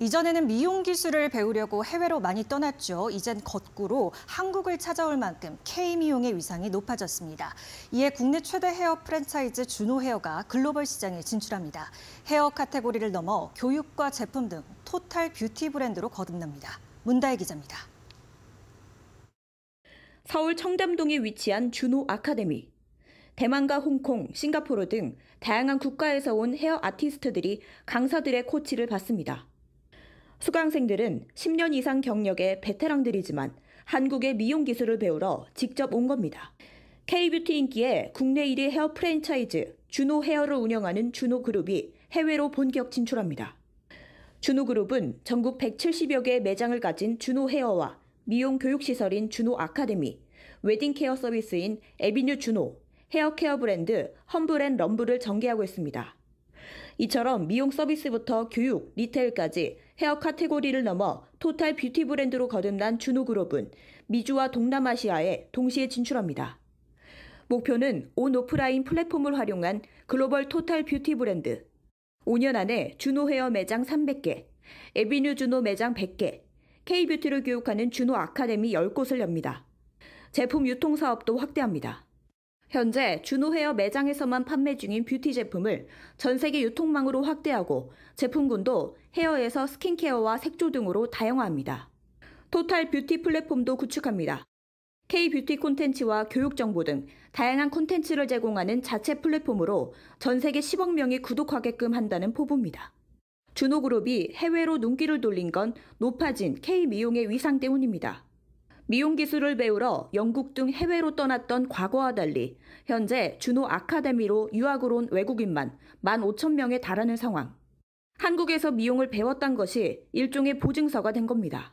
이전에는 미용 기술을 배우려고 해외로 많이 떠났죠. 이젠 거꾸로 한국을 찾아올 만큼 K미용의 위상이 높아졌습니다. 이에 국내 최대 헤어 프랜차이즈 준호 헤어가 글로벌 시장에 진출합니다. 헤어 카테고리를 넘어 교육과 제품 등 토탈 뷰티 브랜드로 거듭납니다. 문다혜 기자입니다. 서울 청담동에 위치한 준호 아카데미. 대만과 홍콩, 싱가포르 등 다양한 국가에서 온 헤어 아티스트들이 강사들의 코치를 받습니다. 수강생들은 10년 이상 경력의 베테랑들이지만 한국의 미용 기술을 배우러 직접 온 겁니다. K-뷰티 인기에 국내 1위 헤어 프랜차이즈 준호 헤어를 운영하는 준호 그룹이 해외로 본격 진출합니다. 준호 그룹은 전국 170여 개 매장을 가진 준호 헤어와 미용 교육 시설인 준호 아카데미, 웨딩 케어 서비스인 에비뉴 준호, 헤어 케어 브랜드 험블 앤 럼블을 전개하고 있습니다. 이처럼 미용 서비스부터 교육, 리테일까지 헤어 카테고리를 넘어 토탈 뷰티 브랜드로 거듭난 준호 그룹은 미주와 동남아시아에 동시에 진출합니다. 목표는 온 오프라인 플랫폼을 활용한 글로벌 토탈 뷰티 브랜드. 5년 안에 준호 헤어 매장 300개, 에비뉴 준호 매장 100개, K 뷰티를 교육하는 준호 아카데미 10곳을 엽니다. 제품 유통 사업도 확대합니다. 현재 주노헤어 매장에서만 판매 중인 뷰티 제품을 전 세계 유통망으로 확대하고 제품군도 헤어에서 스킨케어와 색조 등으로 다양화합니다. 토탈 뷰티 플랫폼도 구축합니다. K-뷰티 콘텐츠와 교육 정보 등 다양한 콘텐츠를 제공하는 자체 플랫폼으로 전 세계 10억 명이 구독하게끔 한다는 포부입니다. 준호그룹이 해외로 눈길을 돌린 건 높아진 K-미용의 위상 때문입니다. 미용 기술을 배우러 영국 등 해외로 떠났던 과거와 달리 현재 준호 아카데미로 유학을 온 외국인만 15,000명에 달하는 상황. 한국에서 미용을 배웠던 것이 일종의 보증서가 된 겁니다.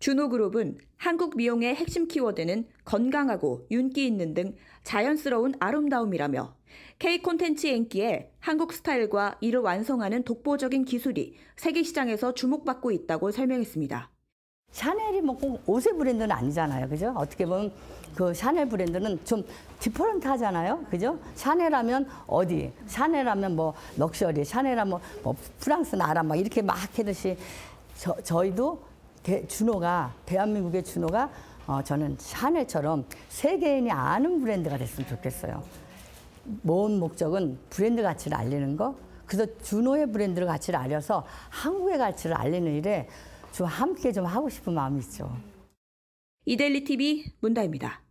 준호 그룹은 한국 미용의 핵심 키워드는 건강하고 윤기 있는 등 자연스러운 아름다움이라며 K 콘텐츠 인기에 한국 스타일과 이를 완성하는 독보적인 기술이 세계 시장에서 주목받고 있다고 설명했습니다. 샤넬이 뭐 꼭 옷의 브랜드는 아니잖아요. 그죠? 어떻게 보면 그 샤넬 브랜드는 좀 디퍼런트 하잖아요. 그죠? 샤넬 하면 어디? 샤넬 하면 뭐 럭셔리, 샤넬 하면 뭐 프랑스 나라 막 이렇게 막 하듯이 저, 저희도 대, 준호가, 대한민국의 준호가 어, 저는 샤넬처럼 세계인이 아는 브랜드가 됐으면 좋겠어요. 모은 목적은 브랜드 가치를 알리는 거. 그래서 준호의 브랜드를 가치를 알려서 한국의 가치를 알리는 일에 주와 함께 좀 하고 싶은 마음이 있죠. 이델리 TV 문다입니다.